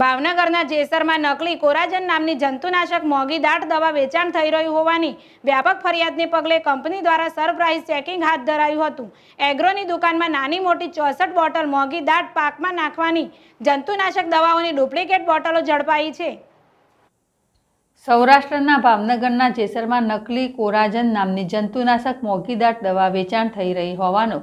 ભાવનગરના જેસરમાં નકલી કોરાજન નામની જંતુનાશક મોંઘી દાટ દવા વેચાણ થઈ રહ્યું હોવાની વ્યાપક ફરિયાદને પગલે કંપની દ્વારા સરપ્રાઇઝ ચેકિંગ હાથ ધરાયું હતું એગ્રોની દુકાનમાં નાની મોટી ચોસઠ બોટલ મોંઘી દાટ પાકમાં નાખવાની જંતુનાશક દવાઓની ડુપ્લિકેટ બોટલો ઝડપાઈ છે સૌરાષ્ટ્રના ભાવનગરના જેસરમાં નકલી કોરાજન નામની જંતુનાશક મોંઘી દાટ દવા વેચાણ થઈ રહી હોવાનો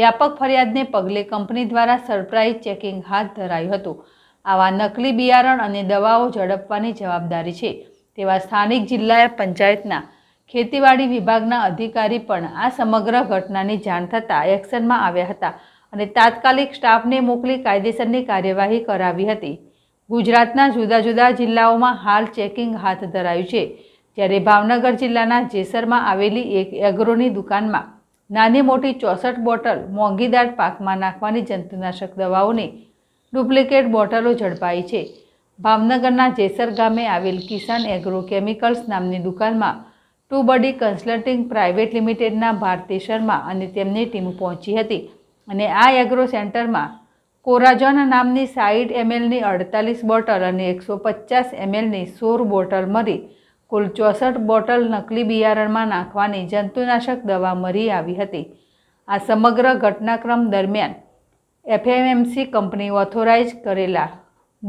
વ્યાપક ફરિયાદને પગલે કંપની દ્વારા સરપ્રાઇઝ ચેકિંગ હાથ ધરાયું હતું આવા નકલી બિયારણ અને દવાઓ ઝડપવાની જવાબદારી છે તેવા સ્થાનિક જિલ્લા પંચાયતના ખેતીવાડી વિભાગના અધિકારી પણ આ સમગ્ર ઘટનાની જાણ થતાં એક્શનમાં આવ્યા હતા અને તાત્કાલિક સ્ટાફને મોકલી કાયદેસરની કાર્યવાહી કરાવી હતી ગુજરાતના જુદા જુદા જિલ્લાઓમાં હાલ ચેકિંગ હાથ ધરાયું છે જ્યારે ભાવનગર જિલ્લાના જેસરમાં આવેલી એક એગ્રોની દુકાનમાં નાની મોટી ચોસઠ બોટલ મોંઘીદાર પાકમાં નાખવાની જંતુનાશક દવાઓની ડુપ્લિકેટ બોટલો ઝડપાઈ છે ભાવનગરના જેસર ગામે આવેલ કિસાન એગ્રોકેમિકલ્સ નામની દુકાનમાં ટુ બડી કન્સલ્ટિંગ પ્રાઇવેટ લિમિટેડના ભારતી શર્મા અને તેમની ટીમ પહોંચી હતી અને આ એગ્રો સેન્ટરમાં કોરાજોન નામની સાઠ એમએલની અડતાલીસ બોટલ અને એકસો પચાસ એમએલની સોળ બોટલ મળી કુલ ચોસઠ બોટલ નકલી બિયારણમાં નાખવાની જંતુનાશક દવા મળી આવી હતી આ સમગ્ર ઘટનાક્રમ દરમિયાન એફએમએમસી કંપની ઓથોરાઇઝ કરેલા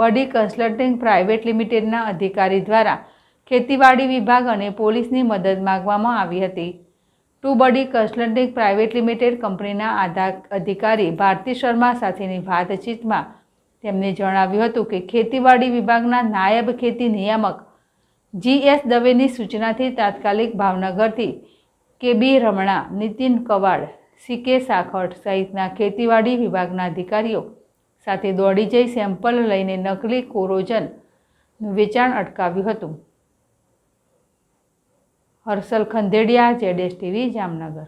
બડી કન્સલ્ટિંગ પ્રાઇવેટ લિમિટેડના અધિકારી દ્વારા ખેતીવાડી વિભાગ અને પોલીસની મદદ માગવામાં આવી હતી ટુ બડી કન્સલ્ટિંગ પ્રાઇવેટ લિમિટેડ કંપનીના આધા અધિકારી ભારતી શર્મા સાથેની વાતચીતમાં તેમણે જણાવ્યું હતું કે ખેતીવાડી વિભાગના નાયબ ખેતી નિયામક જીએસ દવેની સૂચનાથી તાત્કાલિક ભાવનગરથી કેબી રમણા નીતિન કવાડ સીકે સાખટ સહિતના ખેતીવાડી વિભાગના અધિકારીઓ સાથે દોડી જઈ સેમ્પલ લઈને નકલી કોરોજનનું વેચાણ અટકાવ્યું હતું હર્ષલ ખંદેડિયા જેડેશ ટીવી જામનગર